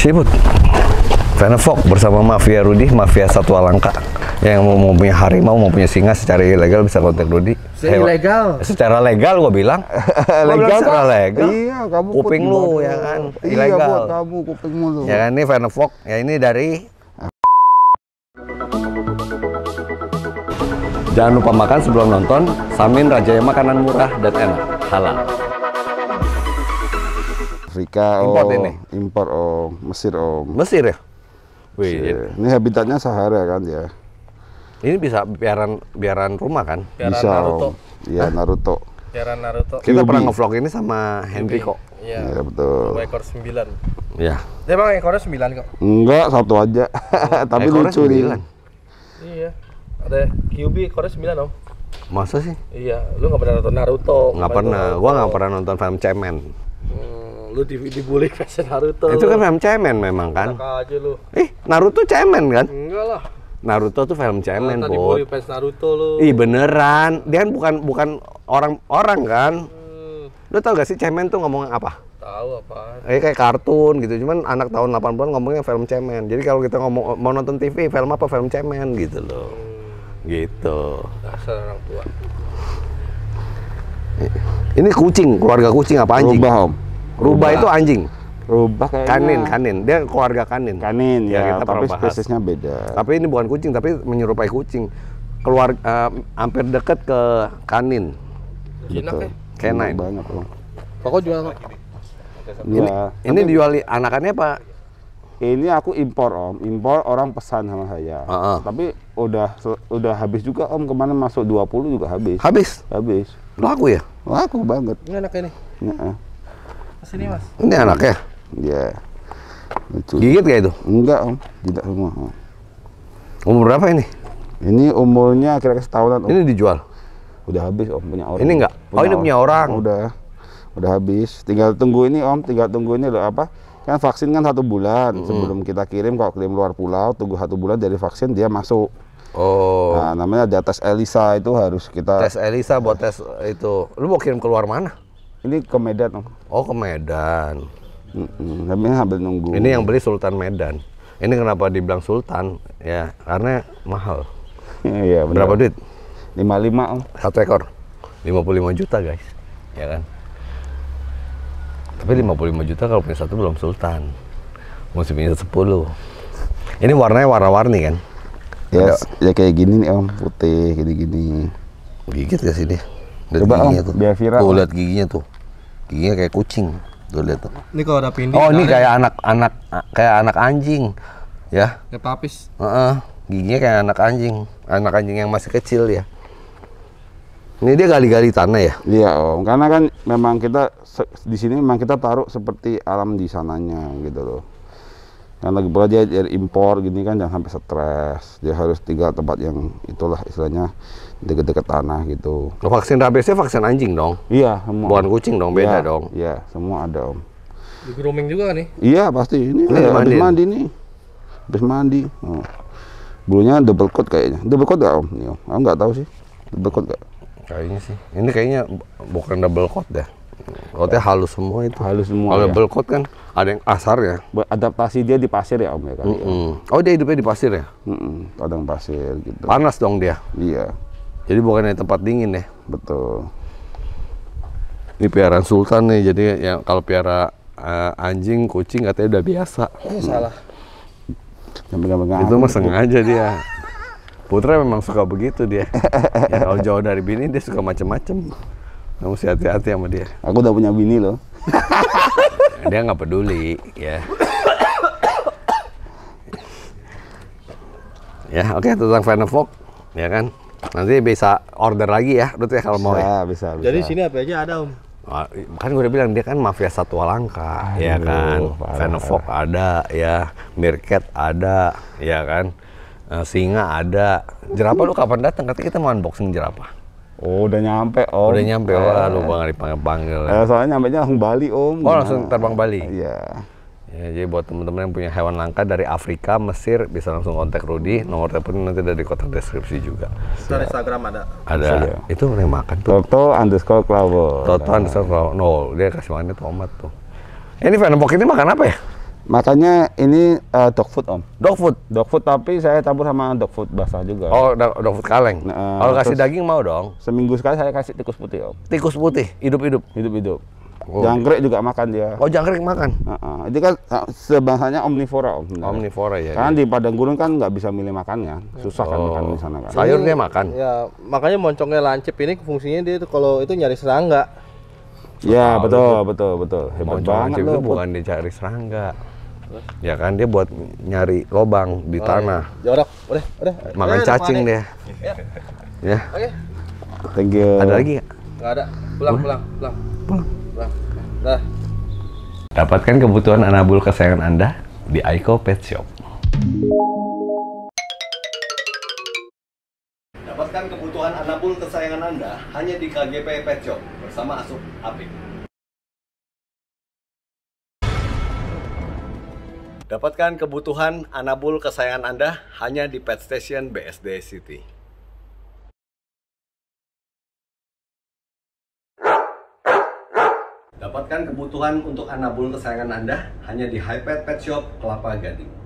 Siput. Venevok bersama Mafia Rudi, Mafia Satwa Langka. Yang mau, mau punya harimau, mau punya singa secara ilegal bisa kontak Rudi. Secara ilegal? Secara legal gua bilang. legal secara legal. Iya, kamu kuping lu ya kan. Iya, ilegal. Iya, kamu kuping lu. Ya kan ini Venevok, ya ini dari Jangan lupa makan sebelum nonton, samin rajaya makanan murah dan enak, halal. Afrika import oh, ini impor oh Mesir oh Mesir ya Wih, Mesir. Iya. ini habitatnya Sahara kan ya ini bisa biaran biaran rumah kan biaran bisa Naruto oh. iya Hah? Naruto biaran Naruto kita Yubi. pernah ngevlog ini sama Henry kok iya ya, betul Sama ekor sembilan iya dia bang ekornya sembilan kok enggak satu aja oh. tapi ekornya lucu 9. nih iya ada QB ekornya sembilan om Masa sih? Iya, lu nggak pernah nonton Naruto? Nggak pernah, gua nggak pernah nonton film Cemen. Hmm lu di, dibully fashion Naruto. Itu kan film cemen memang kan? Enak aja lu. Ih, Naruto cemen kan? Enggak lah. Naruto tuh film cemen, nah, Tadi bully Naruto lu. Ih, beneran. Dia kan bukan bukan orang-orang kan? Hmm. Lu tau gak sih cemen tuh ngomong apa? Tahu apa? Eh kayak kartun gitu. Cuman anak tahun 80-an ngomongnya film cemen. Jadi kalau kita ngomong mau nonton TV, film apa? Film cemen gitu loh. Hmm. Gitu. Dasar orang tua. Ini kucing, keluarga kucing apa anjing? Rubah, Om. Rubah, itu anjing. Rubah kayaknya. Kanin, kanin. Dia keluarga kanin. Kanin ya, ya tapi spesiesnya beda. Tapi ini bukan kucing, tapi menyerupai kucing. Keluar uh, hampir dekat ke kanin. gitu. ya? Kenai. Banyak loh. Pokok jual kok. Ini, ya. ini dijual anakannya pak. Ini aku impor om, impor orang pesan sama saya. Uh -uh. Tapi udah udah habis juga om kemana masuk 20 juga habis. Habis? Habis. Laku ya? Laku banget. Ini anak ini. Nah. Mas ini anak ya, anaknya. Dia. Gigit gak itu? Enggak om, tidak semua. Umur berapa ini? Ini umurnya kira-kira setahunan. Om. Ini dijual? Udah habis om punya orang. Ini enggak? Punya oh ini punya orang. Udah, udah habis. Tinggal tunggu ini om, tinggal tunggu ini loh apa? Kan vaksin kan satu bulan mm -hmm. sebelum kita kirim. Kalau kirim luar pulau, tunggu satu bulan dari vaksin dia masuk. Oh. Nah, namanya ada tes ELISA itu harus kita tes ELISA buat tes itu. Lu mau kirim keluar mana? Ini ke Medan. Oh, ke Medan. Kami -mm, nunggu. Ini yang beli Sultan Medan. Ini kenapa dibilang Sultan? Ya, karena mahal. Iya, Berapa duit? 55 om. Satu ekor. 55 juta, guys. Ya kan? Tapi 55 juta kalau punya satu belum Sultan. Mesti punya 10. Ini warnanya warna-warni kan? Yes, ya kayak gini nih om, putih gini-gini. Gigit gak sih dia? Lihat Coba giginya om, ah, tuh. biar viral. Tuh lihat giginya tuh. Giginya kayak kucing. Tuh lihat tuh. Ini kalau ada pindih. Oh, ini kayak anak-anak kayak anak anjing. Ya. Kayak papis. Heeh. Uh -uh. Giginya kayak anak anjing. Anak anjing yang masih kecil ya. Ini dia gali-gali tanah ya? Iya om, karena kan memang kita di sini memang kita taruh seperti alam di sananya gitu loh kan lagi pula dia dari impor gini kan jangan sampai stres dia harus tinggal tempat yang itulah istilahnya deket-deket tanah gitu vaksin rabiesnya vaksin anjing dong iya semua bukan kucing dong beda ya, dong iya semua ada om di grooming juga nih iya pasti ini eh, mandi. mandi nih habis mandi oh. bulunya double coat kayaknya double coat gak om nih om aku nggak tahu sih double coat gak kayaknya sih ini kayaknya bukan double coat dah Coatnya halus semua itu halus semua iya. double ya. coat kan ada yang asar ya adaptasi dia di pasir ya om ya kali mm -hmm. ya. oh dia hidupnya di pasir ya mm padang pasir gitu panas dong dia iya jadi bukannya tempat dingin ya betul ini piaraan sultan nih jadi yang kalau piara uh, anjing kucing katanya udah biasa eh, salah hmm. itu mah sengaja dia putra memang suka begitu dia ya, kalau jauh dari bini dia suka macem-macem kamu -macem. hati-hati sama dia aku udah punya bini loh dia nggak peduli ya ya oke okay, tentang Vandervogt ya kan nanti bisa order lagi ya berarti ya kalau mau ya bisa, bisa jadi sini apa aja ada om ah, kan gue udah bilang dia kan mafia satu langka Aduh, ya kan Vandervogt ada ya Mirket ada ya kan eh, singa ada jerapah lu kapan datang katanya kita mau unboxing jerapah Oh, udah nyampe, Om. Udah nyampe, oh, eh. Bang dipanggil-panggil. Ya. Eh, soalnya nyampe nya langsung Bali, Om. Oh, langsung terbang Bali? Iya. Ya, jadi buat teman-teman yang punya hewan langka dari Afrika, Mesir, bisa langsung kontak Rudi. Nomor telepon nanti ada di kotak deskripsi juga. Di Instagram ada. Ada. Ya. itu mereka makan tuh. Toto underscore Klawo. Toto underscore Klawo. No, dia kasih makannya tomat tuh. ini Venom Pocket ini makan apa ya? Makanya ini uh, dog food om. Dog food. Dog food tapi saya tabur sama dog food basah juga. Oh, dog food kaleng. Nah, Kalau kasih daging mau dong. Seminggu sekali saya kasih tikus putih om. Tikus putih, hidup-hidup. Hidup-hidup. Oh. Jangkrik iya. juga makan dia. Oh jangkrik makan. Nah, -uh. Itu kan eh, sebangsanya omnivora om. Sebenarnya. Omnivora ya. Karena ya. di padang gurun kan nggak bisa milih makannya, susah oh. kan makan di sana kan. Sayurnya makan. Ya makanya moncongnya lancip ini fungsinya dia itu kalau itu nyari serangga. Ya oh, betul, betul betul betul hebat banget. Lancip itu bukan dicari serangga boleh. Ya kan dia buat nyari lobang di oh, tanah. Iya. Jorok, udah, udah. Makan udah, cacing dia. Ya. Oke. Okay. Thank you. Ada lagi nggak? Nggak ada. Pulang, udah. pulang, pulang. Pulang. Pulang. Dah. Dapatkan kebutuhan anabul kesayangan Anda di Aiko Pet Shop. Dapatkan kebutuhan anabul kesayangan Anda hanya di KGP Pet Shop bersama Asup Apik. Dapatkan kebutuhan anabul kesayangan Anda hanya di Pet Station BSD City. Dapatkan kebutuhan untuk anabul kesayangan Anda hanya di High Pet Pet Shop Kelapa Gading.